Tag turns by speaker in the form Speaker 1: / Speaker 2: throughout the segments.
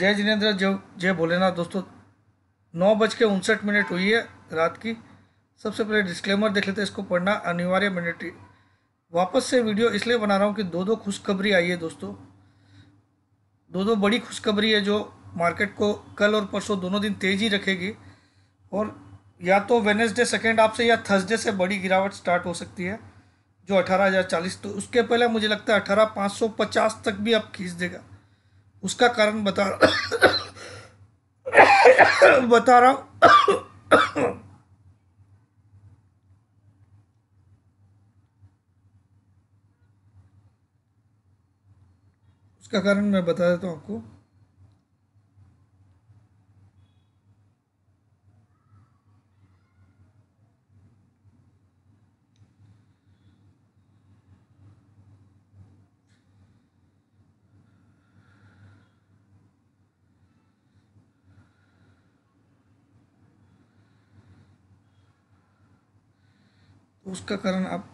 Speaker 1: जय जिनेन्द्र जय जय भोलेनाथ दोस्तों नौ बज के उनसठ मिनट हुई है रात की सबसे पहले डिस्क्लेमर देख लेते हैं इसको पढ़ना अनिवार्य मिनट वापस से वीडियो इसलिए बना रहा हूँ कि दो दो खुशखबरी आई है दोस्तों दो दो बड़ी खुशखबरी है जो मार्केट को कल और परसों दोनों दिन तेज़ी रखेगी और या तो वेनेसडे सेकेंड आपसे या थर्सडे से बड़ी गिरावट स्टार्ट हो सकती है जो अठारह हज़ार चालीस तो उसके पहले मुझे लगता है अठारह पाँच सौ पचास तक भी अब खींच देगा उसका कारण बता बता रहा हूं उसका कारण मैं बता देता हूँ आपको उसका कारण आप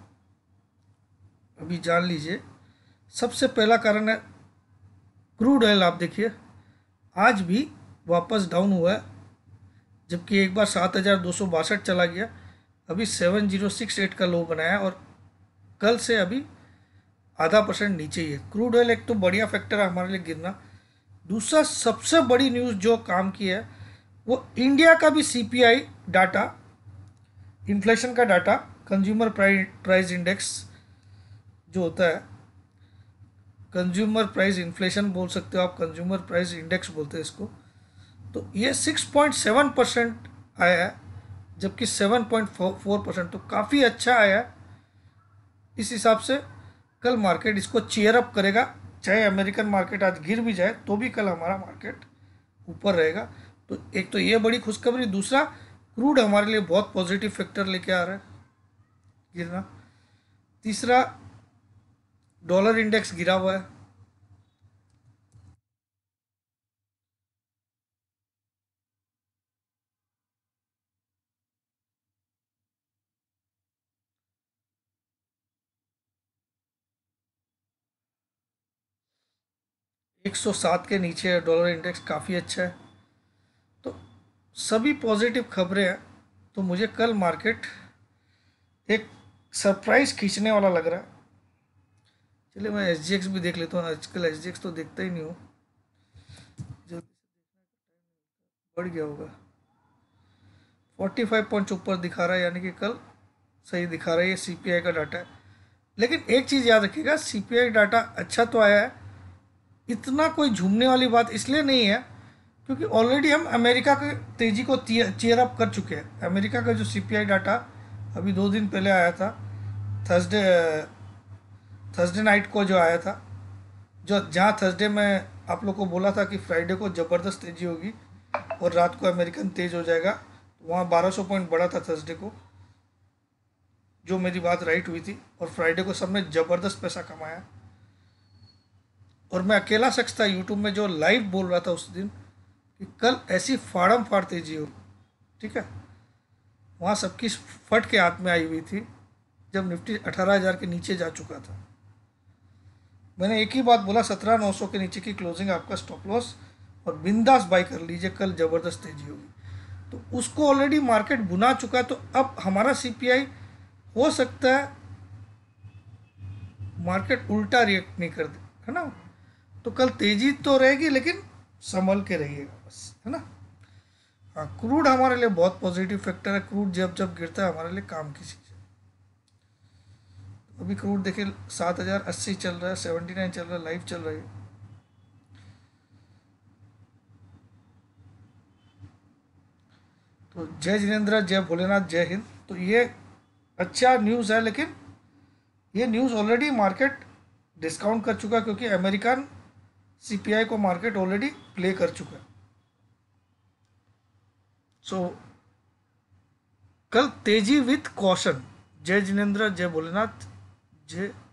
Speaker 1: अभी जान लीजिए सबसे पहला कारण है क्रूड ऑयल आप देखिए आज भी वापस डाउन हुआ है जबकि एक बार सात हज़ार दो सौ बासठ चला गया अभी सेवन जीरो सिक्स एट का लो बनाया और कल से अभी आधा परसेंट नीचे ही है क्रूड ऑयल एक तो बढ़िया फैक्टर है हमारे लिए गिरना दूसरा सबसे बड़ी न्यूज़ जो काम की है वो इंडिया का भी सीपीआई डाटा इन्फ्लेशन का डाटा कंज्यूमर प्राइस इंडेक्स जो होता है कंज्यूमर प्राइस इन्फ्लेशन बोल सकते हो आप कंज्यूमर प्राइस इंडेक्स बोलते हैं इसको तो ये 6.7 परसेंट आया है जबकि 7.4 परसेंट तो काफ़ी अच्छा आया है इस हिसाब से कल मार्केट इसको चेयर अप करेगा चाहे अमेरिकन मार्केट आज गिर भी जाए तो भी कल हमारा मार्केट ऊपर रहेगा तो एक तो ये बड़ी खुशखबरी दूसरा क्रूड हमारे लिए बहुत पॉजिटिव फैक्टर लेके आ रहा है गिरना तीसरा डॉलर इंडेक्स गिरा हुआ है एक सौ सात के नीचे डॉलर इंडेक्स काफ़ी अच्छा है सभी पॉजिटिव खबरें हैं तो मुझे कल मार्केट एक सरप्राइज खींचने वाला लग रहा है चलिए मैं एस भी देख लेता हूँ आजकल एस तो देखता ही नहीं हूँ जो बढ़ गया होगा फोर्टी फाइव पॉइंट्स ऊपर दिखा रहा है यानी कि कल सही दिखा रहा है ये सी का डाटा है लेकिन एक चीज़ याद रखिएगा सी डाटा अच्छा तो आया है इतना कोई झूमने वाली बात इसलिए नहीं है क्योंकि ऑलरेडी हम अमेरिका के तेज़ी को चेयर अप कर चुके हैं अमेरिका का जो सीपीआई डाटा अभी दो दिन पहले आया था थर्सडे थर्सडे नाइट को जो आया था जो जहाँ थर्सडे में आप लोग को बोला था कि फ्राइडे को ज़बरदस्त तेज़ी होगी और रात को अमेरिकन तेज़ हो जाएगा वहाँ 1200 पॉइंट बढ़ा था थर्सडे को जो मेरी बात राइट हुई थी और फ्राइडे को सबने ज़बरदस्त पैसा कमाया और मैं अकेला शख्स था यूट्यूब में जो लाइव बोल रहा था उस दिन कि कल ऐसी फाड़म फाड़ते जियो ठीक है वहाँ सबकी फट के हाथ में आई हुई थी जब निफ्टी अठारह हज़ार के नीचे जा चुका था मैंने एक ही बात बोला सत्रह नौ सौ के नीचे की क्लोजिंग आपका स्टॉप लॉस और बिंदास बाई कर लीजिए कल ज़बरदस्त तेजी होगी तो उसको ऑलरेडी मार्केट बुना चुका है तो अब हमारा सीपीआई हो सकता है मार्केट उल्टा रिएक्ट नहीं कर दे है ना तो कल तेज़ी तो रहेगी लेकिन संभल के रहिएगा बस है ना हाँ क्रूड हमारे लिए बहुत पॉजिटिव फैक्टर है क्रूड जब जब गिरता है हमारे लिए काम की चीज़ है अभी क्रूड देखिए सात हज़ार अस्सी चल रहा है सेवेंटी नाइन चल रहा है लाइव चल रही है तो जय जिनेन्द्र जय भोलेनाथ जय हिंद तो ये अच्छा न्यूज़ है लेकिन ये न्यूज़ ऑलरेडी मार्केट डिस्काउंट कर चुका क्योंकि अमेरिकन सीपीआई को मार्केट ऑलरेडी प्ले कर चुका है सो so, कल तेजी विथ कॉशन जय जिनेन्द्र जय भोलेनाथ जय